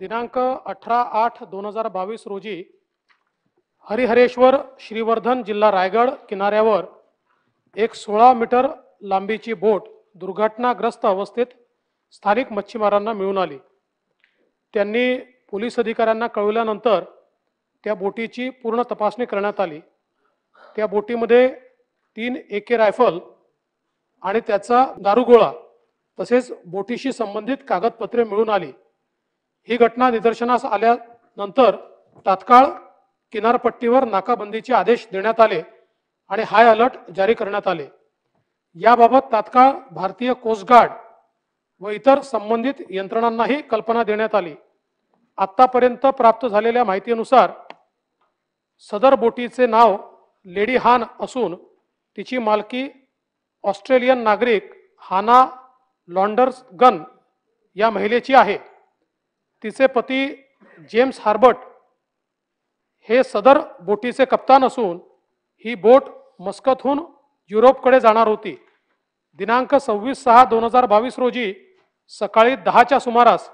दिनांक अठरा आठ दोन हजार बावीस रोजी हरिहरेश्वर श्रीवर्धन जिल्हा रायगड किनाऱ्यावर एक सोळा मीटर लांबीची बोट दुर्घटनाग्रस्त अवस्थेत स्थानिक मच्छीमारांना मिळून आली त्यांनी पोलीस अधिकाऱ्यांना कळवल्यानंतर त्या बोटीची पूर्ण तपासणी करण्यात आली त्या बोटीमध्ये तीन ए के रायफल आणि त्याचा दारुगोळा तसेच बोटीशी संबंधित कागदपत्रे मिळून आली ही घटना निदर्शनास आल्यानंतर तात्काळ किनारपट्टीवर नाकाबंदीचे आदेश देण्यात आले आणि हाय अलर्ट जारी करण्यात आले याबाबत तात्काळ भारतीय कोस्ट गार्ड व इतर संबंधित यंत्रणांनाही कल्पना देण्यात आली आत्तापर्यंत प्राप्त झालेल्या माहितीनुसार सदर बोटीचे नाव लेडी हान असून तिची मालकी ऑस्ट्रेलियन नागरिक हाना लॉन्डर्स गन या महिलेची आहे तिचे पती जेम्स हार्बर्ट हे सदर बोटीचे कप्तान असून ही बोट मस्कतहून युरोपकडे जाणार होती दिनांक सव्वीस सहा दोन हजार बावीस रोजी सकाळी दहाच्या सुमारास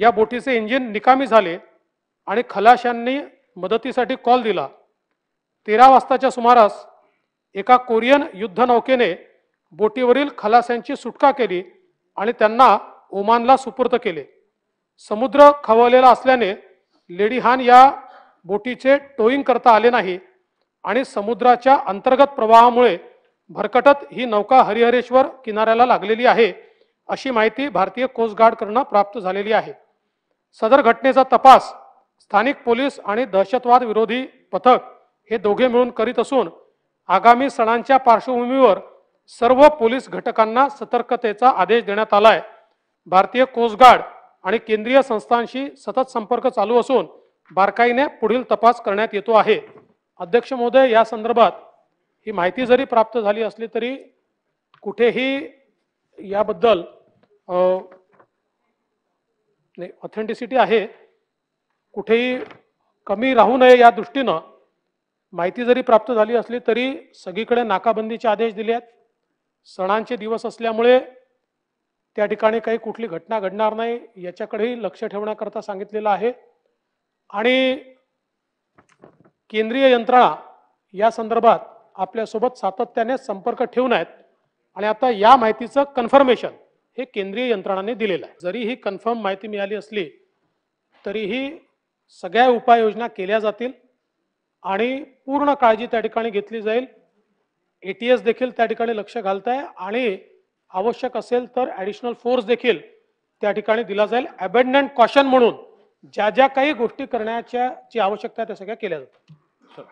या बोटीचे इंजिन निकामी झाले आणि खलाशांनी मदतीसाठी कॉल दिला तेरा वाजताच्या सुमारास एका कोरियन युद्धनौकेने बोटीवरील खलाशांची सुटका केली आणि त्यांना ओमानला सुपूर्द केले समुद्र खवळलेला असल्याने लेडी हान या बोटीचे टोईंग करता आले नाही आणि समुद्राच्या अंतर्गत प्रवाहामुळे भरकटत ही नौका हरिहरेश्वर किनाऱ्याला लागलेली आहे अशी माहिती भारतीय कोस्ट प्राप्त झालेली आहे सदर घटनेचा तपास स्थानिक पोलीस आणि दहशतवाद विरोधी पथक हे दोघे मिळून करीत असून आगामी सणांच्या पार्श्वभूमीवर सर्व पोलीस घटकांना सतर्कतेचा आदेश देण्यात आला आहे भारतीय कोस्ट गार्ड आणि केंद्रीय संस्थांशी सतत संपर्क चालू असून बारकाईने पुढील तपास करण्यात येतो आहे अध्यक्ष महोदय या संदर्भात ही माहिती जरी प्राप्त झाली असली तरी कुठेही याबद्दल नाही ऑथेंटिसिटी आहे कुठेही कमी राहू नये या दृष्टीनं माहिती जरी प्राप्त झाली असली तरी सगळीकडे नाकाबंदीचे आदेश दिले आहेत सणांचे दिवस असल्यामुळे त्या ठिकाणी काही कुठली घटना घडणार नाही याच्याकडेही लक्ष ठेवण्याकरता सांगितलेलं आहे आणि केंद्रीय यंत्रणा या संदर्भात आपल्यासोबत सातत्याने संपर्क ठेवून आहेत आणि आता या माहितीचं कन्फर्मेशन हे केंद्रीय यंत्रणाने दिलेलं आहे जरी ही कन्फर्म माहिती मिळाली असली तरीही सगळ्या उपाययोजना केल्या जातील आणि पूर्ण काळजी त्या ठिकाणी घेतली जाईल ए टी एस देखील त्या ठिकाणी लक्ष घालत आहे आणि आवश्यक असेल तर ॲडिशनल फोर्स देखील त्या ठिकाणी दिला जाईल अबेंडंट कॉशन म्हणून ज्या ज्या काही गोष्टी करण्याच्या जी आवश्यकता त्या सगळ्या केल्या जातात